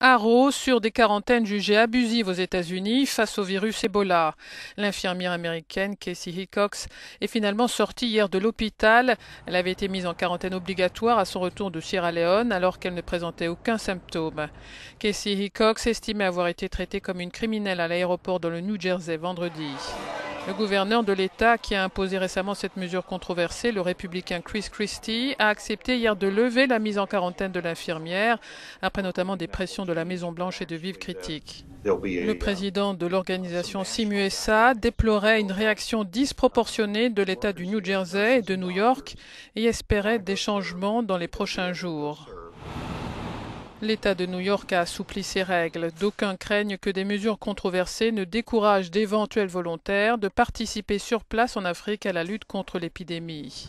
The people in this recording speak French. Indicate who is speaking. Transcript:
Speaker 1: Haro sur des quarantaines jugées abusives aux États-Unis face au virus Ebola. L'infirmière américaine Casey Hickox est finalement sortie hier de l'hôpital. Elle avait été mise en quarantaine obligatoire à son retour de Sierra Leone alors qu'elle ne présentait aucun symptôme. Casey Hickox estimait avoir été traitée comme une criminelle à l'aéroport dans le New Jersey vendredi. Le gouverneur de l'État qui a imposé récemment cette mesure controversée, le républicain Chris Christie, a accepté hier de lever la mise en quarantaine de l'infirmière, après notamment des pressions de la Maison-Blanche et de vives critiques. Le président de l'organisation SIMUSA déplorait une réaction disproportionnée de l'État du New Jersey et de New York et espérait des changements dans les prochains jours. L'État de New York a assoupli ses règles. D'aucuns craignent que des mesures controversées ne découragent d'éventuels volontaires de participer sur place en Afrique à la lutte contre l'épidémie.